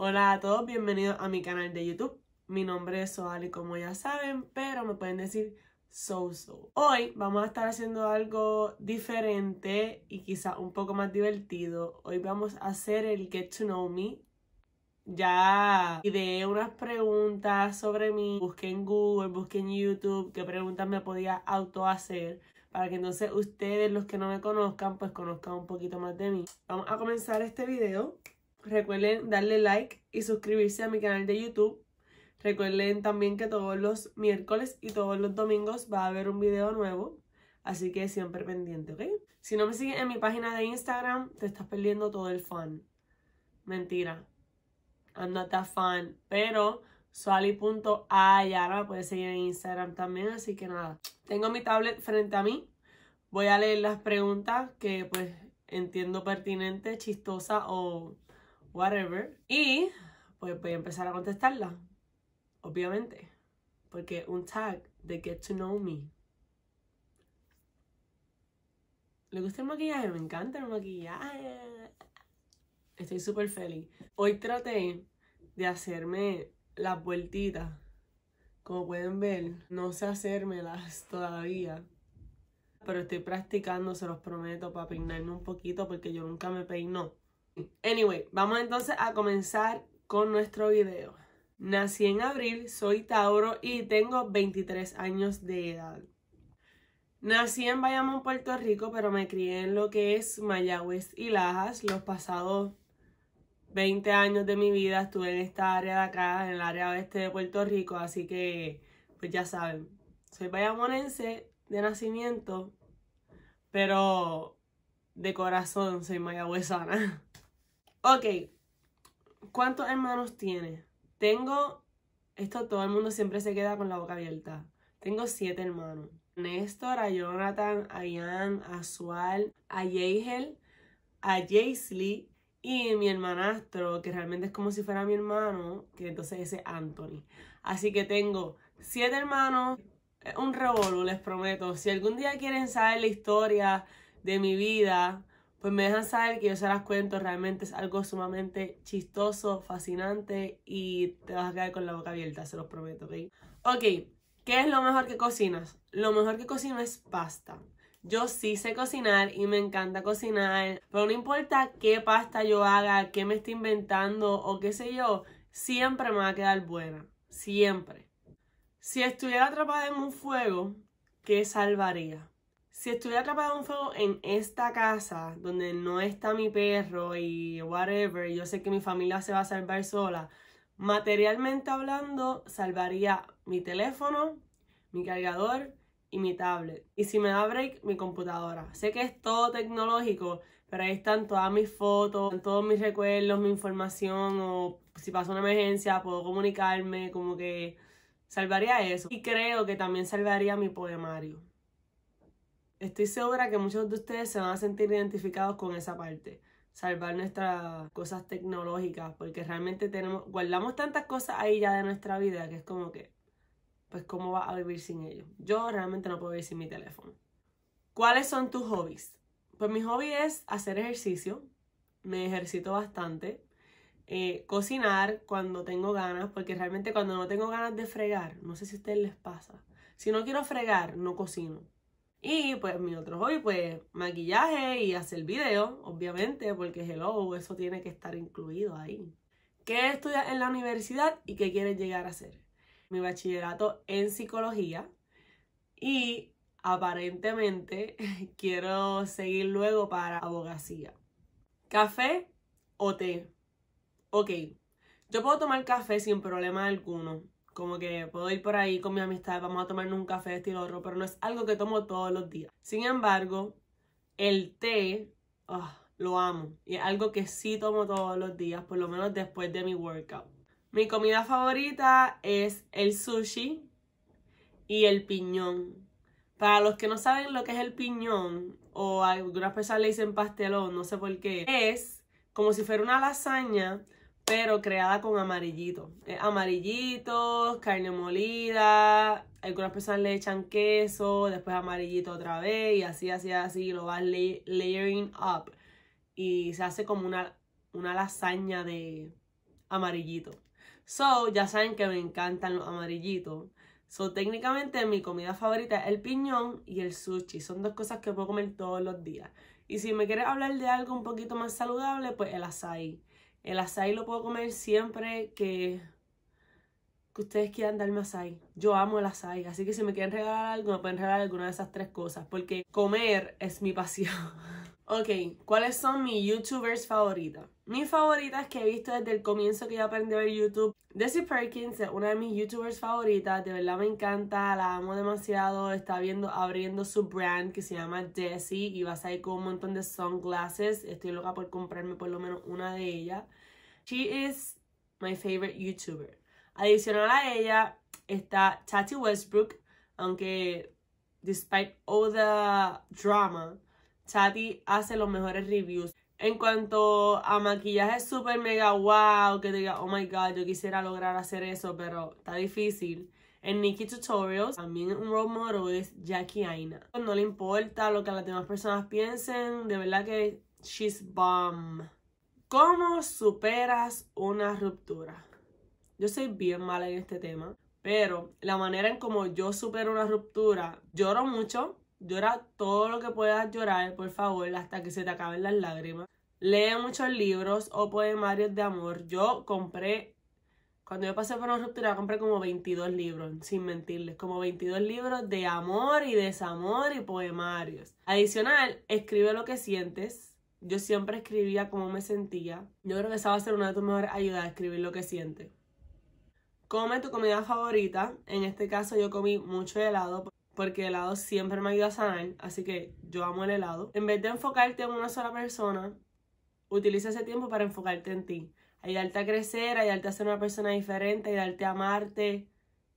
hola a todos, bienvenidos a mi canal de YouTube. Mi nombre es Soali, como ya saben, pero me pueden decir Soso. -so. Hoy vamos a estar haciendo algo diferente y quizá un poco más divertido. Hoy vamos a hacer el Get to Know Me. Ya ideé unas preguntas sobre mí, busqué en Google, busqué en YouTube qué preguntas me podía auto hacer para que entonces ustedes, los que no me conozcan, pues conozcan un poquito más de mí. Vamos a comenzar este video Recuerden darle like y suscribirse a mi canal de YouTube. Recuerden también que todos los miércoles y todos los domingos va a haber un video nuevo. Así que siempre pendiente, ¿ok? Si no me sigues en mi página de Instagram, te estás perdiendo todo el fan, Mentira. I'm not that fun. Pero punto me puede seguir en Instagram también. Así que nada. Tengo mi tablet frente a mí. Voy a leer las preguntas que pues entiendo pertinentes, chistosas o whatever. Y pues voy a empezar a contestarla, obviamente, porque un tag de Get to Know Me. ¿Le gusta el maquillaje? Me encanta el maquillaje. Estoy súper feliz. Hoy traté de hacerme las vueltitas. Como pueden ver, no sé hacérmelas todavía. Pero estoy practicando, se los prometo, para peinarme un poquito porque yo nunca me peino. Anyway, vamos entonces a comenzar con nuestro video. Nací en abril, soy Tauro y tengo 23 años de edad. Nací en Bayamón, Puerto Rico, pero me crié en lo que es Mayagüez y Lajas. Los pasados 20 años de mi vida estuve en esta área de acá, en el área oeste de Puerto Rico, así que pues ya saben, soy bayamonense de nacimiento, pero de corazón soy mayagüezana. Ok, ¿cuántos hermanos tiene? Tengo, esto todo el mundo siempre se queda con la boca abierta. Tengo siete hermanos. Néstor, a Jonathan, a Ian, a Sual, a Yeigel, a Jaisley y mi hermanastro, que realmente es como si fuera mi hermano, que entonces ese es Anthony. Así que tengo siete hermanos, un revolú, les prometo. Si algún día quieren saber la historia de mi vida, pues me dejan saber que yo se las cuento. Realmente es algo sumamente chistoso, fascinante y te vas a quedar con la boca abierta, se los prometo, ¿ok? Ok, ¿qué es lo mejor que cocinas? Lo mejor que cocino es pasta. Yo sí sé cocinar y me encanta cocinar, pero no importa qué pasta yo haga, qué me esté inventando o qué sé yo, siempre me va a quedar buena, siempre. Si estuviera atrapada en un fuego, ¿qué salvaría? si estuviera atrapada un fuego en esta casa, donde no está mi perro y whatever, yo sé que mi familia se va a salvar sola, materialmente hablando, salvaría mi teléfono, mi cargador y mi tablet. Y si me da break, mi computadora. Sé que es todo tecnológico, pero ahí están todas mis fotos, todos mis recuerdos, mi información, o si pasa una emergencia, puedo comunicarme, como que salvaría eso. Y creo que también salvaría mi poemario. Estoy segura que muchos de ustedes se van a sentir identificados con esa parte, salvar nuestras cosas tecnológicas, porque realmente tenemos, guardamos tantas cosas ahí ya de nuestra vida que es como que, pues, ¿cómo va a vivir sin ellos? Yo realmente no puedo vivir sin mi teléfono. ¿Cuáles son tus hobbies? Pues mi hobby es hacer ejercicio, me ejercito bastante, eh, cocinar cuando tengo ganas, porque realmente cuando no tengo ganas de fregar, no sé si a ustedes les pasa, si no quiero fregar, no cocino y pues mi otro hobby, pues maquillaje y hacer video, obviamente, porque hello, eso tiene que estar incluido ahí. ¿Qué estudias en la universidad y qué quieres llegar a hacer? Mi bachillerato en psicología y aparentemente quiero seguir luego para abogacía. ¿Café o té? Ok, yo puedo tomar café sin problema alguno. Como que puedo ir por ahí con mi amistad, vamos a tomarnos un café, de y otro, pero no es algo que tomo todos los días. Sin embargo, el té, ah, lo amo. Y es algo que sí tomo todos los días, por lo menos después de mi workout. Mi comida favorita es el sushi y el piñón. Para los que no saben lo que es el piñón, o algunas personas le dicen pastelón, no sé por qué, es como si fuera una lasaña, pero creada con amarillito. Eh, amarillitos, carne molida, algunas personas le echan queso, después amarillito otra vez y así, así, así, lo vas layering up. Y se hace como una, una lasaña de amarillito. So, ya saben que me encantan los amarillitos. So, técnicamente mi comida favorita es el piñón y el sushi. Son dos cosas que puedo comer todos los días. Y si me quieres hablar de algo un poquito más saludable, pues el azaí. El asai lo puedo comer siempre que, que ustedes quieran darme asai. Yo amo el asai, así que si me quieren regalar algo, me pueden regalar alguna de esas tres cosas, porque comer es mi pasión. ok, ¿cuáles son mis youtubers favoritas? Mis favoritas que he visto desde el comienzo que yo aprendí a ver YouTube. Desi Perkins es una de mis YouTubers favoritas. De verdad me encanta, la amo demasiado. Está viendo, abriendo su brand que se llama Desi y va a salir con un montón de sunglasses. Estoy loca por comprarme por lo menos una de ellas. She is my favorite YouTuber. Adicional a ella está Tati Westbrook, aunque despite all the drama, Tati hace los mejores reviews. En cuanto a maquillaje súper mega wow, que diga, oh my god, yo quisiera lograr hacer eso, pero está difícil. En Nikki Tutorials, también un role model es Jackie Aina. No le importa lo que las demás personas piensen, de verdad que she's bomb. ¿Cómo superas una ruptura? Yo soy bien mala en este tema, pero la manera en como yo supero una ruptura, lloro mucho, Llora todo lo que puedas llorar, por favor, hasta que se te acaben las lágrimas. Lee muchos libros o poemarios de amor. Yo compré, cuando yo pasé por una ruptura, compré como 22 libros, sin mentirles, como 22 libros de amor y desamor y poemarios. Adicional, escribe lo que sientes. Yo siempre escribía cómo me sentía. Yo creo que esa va a ser una de tus mejores ayudas, escribir lo que sientes. Come tu comida favorita. En este caso yo comí mucho helado porque el helado siempre me ayuda a sanar, así que yo amo el helado. En vez de enfocarte en una sola persona, utiliza ese tiempo para enfocarte en ti, ayudarte a crecer, ayudarte a ser una persona diferente, ayudarte a amarte.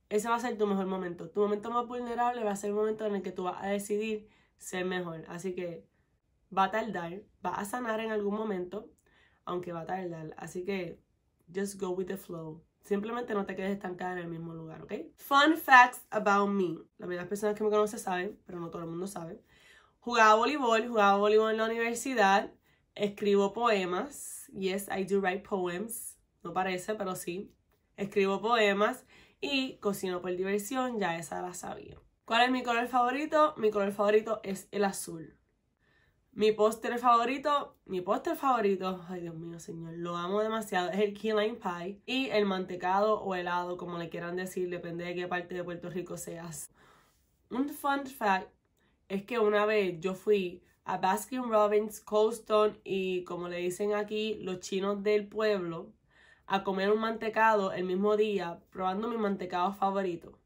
Ese va a ser tu mejor momento. Tu momento más vulnerable va a ser el momento en el que tú vas a decidir ser mejor. Así que va a tardar, va a sanar en algún momento, aunque va a tardar. Así que just go with the flow. Simplemente no te quedes estancada en el mismo lugar, ¿ok? Fun facts about me. La mayoría las personas que me conocen saben, pero no todo el mundo sabe. Jugaba voleibol, jugaba voleibol en la universidad, escribo poemas. Yes, I do write poems. No parece, pero sí. Escribo poemas y cocino por diversión, ya esa la sabía. ¿Cuál es mi color favorito? Mi color favorito es el azul. Mi póster favorito, mi póster favorito, ay Dios mío señor, lo amo demasiado, es el Key Lime Pie y el mantecado o helado, como le quieran decir, depende de qué parte de Puerto Rico seas. Un fun fact es que una vez yo fui a Baskin Robbins, Colston y como le dicen aquí los chinos del pueblo, a comer un mantecado el mismo día, probando mi mantecado favorito.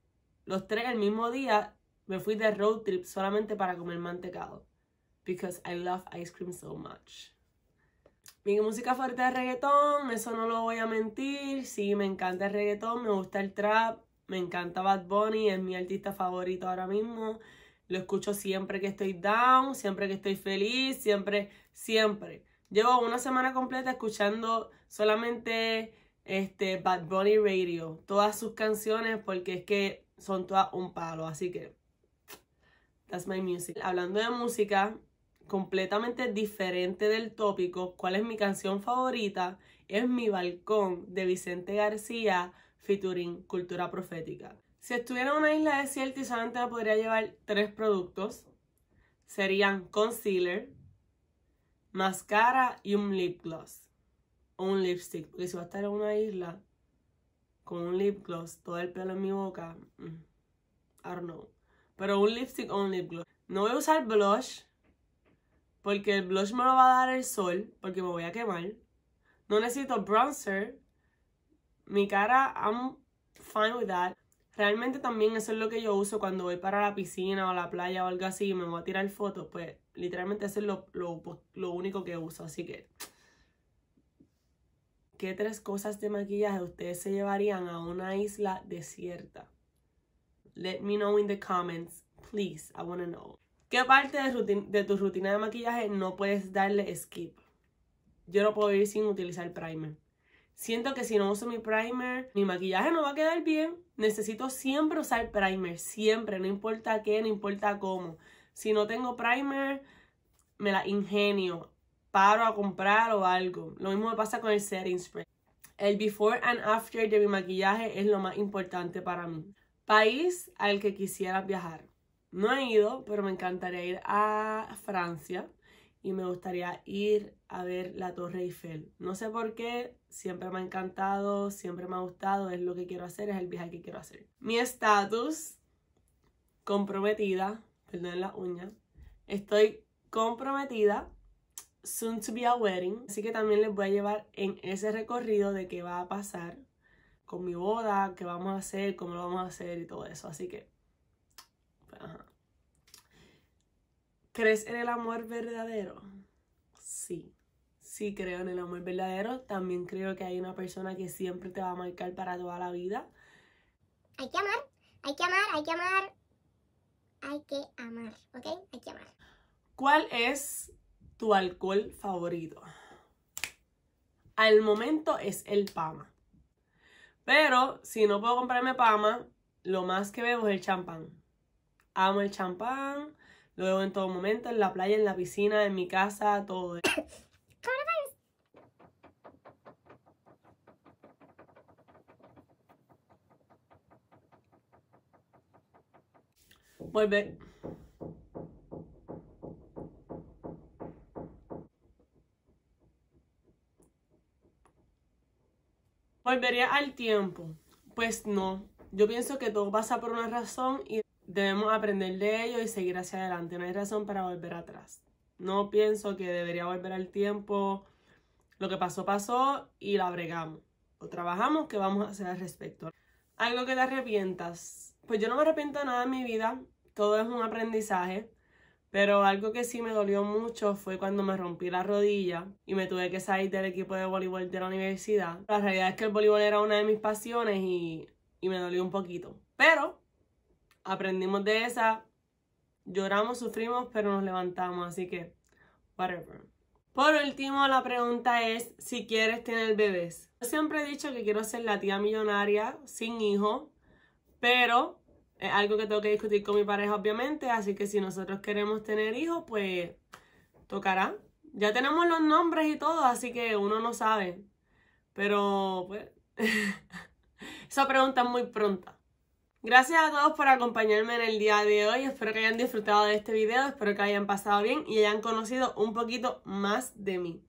Los tres el mismo día me fui de road trip solamente para comer mantecado because I love ice cream so much. Mi música fuerte es reggaetón, eso no lo voy a mentir. Sí, me encanta el reggaetón, me gusta el trap, me encanta Bad Bunny, es mi artista favorito ahora mismo. Lo escucho siempre que estoy down, siempre que estoy feliz, siempre, siempre. Llevo una semana completa escuchando solamente este Bad Bunny Radio, todas sus canciones porque es que son todas un palo, así que that's my music. Hablando de música, completamente diferente del tópico, cuál es mi canción favorita, es Mi Balcón de Vicente García featuring Cultura Profética. Si estuviera en una isla de y solamente me podría llevar tres productos, serían concealer, máscara y un lip gloss. O un lipstick, porque si va a estar en una isla con un lip gloss, todo el pelo en mi boca, mm, I don't know. Pero un lipstick o un lip gloss. No voy a usar blush porque el blush me lo va a dar el sol, porque me voy a quemar. No necesito bronzer. Mi cara, I'm fine with that. Realmente también eso es lo que yo uso cuando voy para la piscina o la playa o algo así y me voy a tirar fotos. Pues literalmente eso es lo, único que uso. Así que, ¿qué tres cosas de maquillaje ustedes se llevarían a una isla desierta? Let me know in the comments. Please, I want to know. ¿Qué parte de, tu rutina de maquillaje no puedes darle skip? Yo no puedo ir sin utilizar primer. Siento que si no uso mi primer, mi maquillaje no va a quedar bien. Necesito siempre usar primer, siempre, no importa qué, no importa cómo. Si no tengo primer, me la ingenio, paro a comprar o algo. Lo mismo me pasa con el setting spray. El before and after de mi maquillaje es lo más importante para mí. País al que quisiera viajar. No he ido, pero me encantaría ir a Francia y me gustaría ir a ver la Torre Eiffel. No sé por qué, siempre me ha encantado, siempre me ha gustado, es lo que quiero hacer, es el viaje que quiero hacer. Mi estatus comprometida, perdón la uña, estoy comprometida soon to be a wedding, así que también les voy a llevar en ese recorrido de qué va a pasar con mi boda, qué vamos a hacer, cómo lo vamos a hacer y todo eso, así que pues, ajá. ¿Crees en el amor verdadero? Sí, sí creo en el amor verdadero. También creo que hay una persona que siempre te va a marcar para toda la vida. Hay que amar, hay que amar, hay que amar, hay que amar, ¿ok? Hay que amar. ¿Cuál es tu alcohol favorito? Al momento es el Pama. Pero si no puedo comprarme Pama, lo más que bebo es el champán. Amo el champán lo veo en todo momento, en la playa, en la piscina, en mi casa, todo. Volver. ¿Volvería al tiempo? Pues no. Yo pienso que todo pasa por una razón y Debemos aprender de ello y seguir hacia adelante. No hay razón para volver atrás. No pienso que debería volver al tiempo. Lo que pasó, pasó y la bregamos. O trabajamos, ¿qué vamos a hacer al respecto? Algo que te arrepientas. Pues yo no me arrepiento de nada en mi vida. Todo es un aprendizaje. Pero algo que sí me dolió mucho fue cuando me rompí la rodilla y me tuve que salir del equipo de voleibol de la universidad. La realidad es que el voleibol era una de mis pasiones y, y me dolió un poquito. Pero aprendimos de esa, lloramos, sufrimos, pero nos levantamos, así que, whatever. Por último, la pregunta es si quieres tener bebés. Yo siempre he dicho que quiero ser la tía millonaria sin hijo, pero es algo que tengo que discutir con mi pareja, obviamente, así que si nosotros queremos tener hijos, pues tocará. Ya tenemos los nombres y todo, así que uno no sabe. Pero, pues, esa pregunta es muy pronta. Gracias a todos por acompañarme en el día de hoy, espero que hayan disfrutado de este video, espero que hayan pasado bien y hayan conocido un poquito más de mí.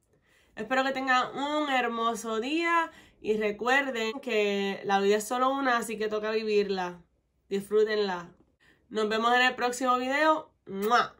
Espero que tengan un hermoso día y recuerden que la vida es solo una, así que toca vivirla. Disfrútenla. Nos vemos en el próximo video. ¡Mua!